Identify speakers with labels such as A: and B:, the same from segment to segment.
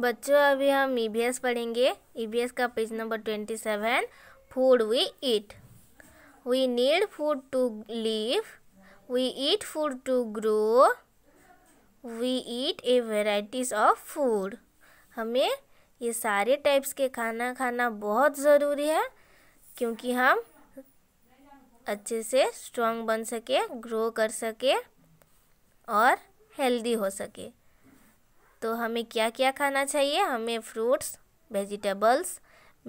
A: बच्चों अभी हम एस e पढ़ेंगे एस e का page number twenty seven food we eat we need food to live we eat food to grow we eat a varieties of food हमें ये सारे types के खाना खाना बहुत ज़रूरी है क्योंकि हम अच्छे से स्ट्रांग बन सके ग्रो कर सके और हेल्दी हो सके तो हमें क्या क्या खाना चाहिए हमें fruits vegetables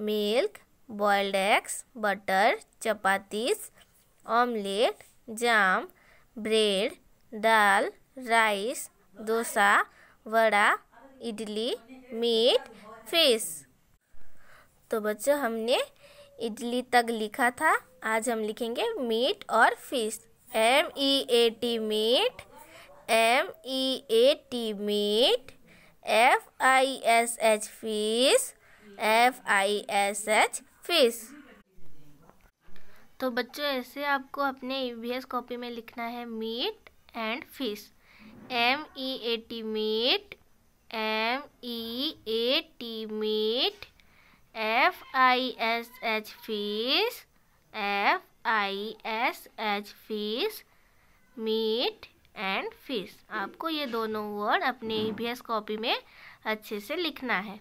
A: milk boiled eggs butter chapatis omelette jam bread dal rice dosa vada idli meat fish तो बच्चों हमने इडली तक लिखा था आज हम लिखेंगे मीट और fish M E A T meat M E A T meat F I S H fish F I S H fish तो बच्चों ऐसे आपको अपने ई e कॉपी में लिखना है meat and fish M E A T meat M E A T meat F I S H fish F I S H fish meat and fish आपको ये दोनों वर्ड अपनी ई कॉपी में अच्छे से लिखना है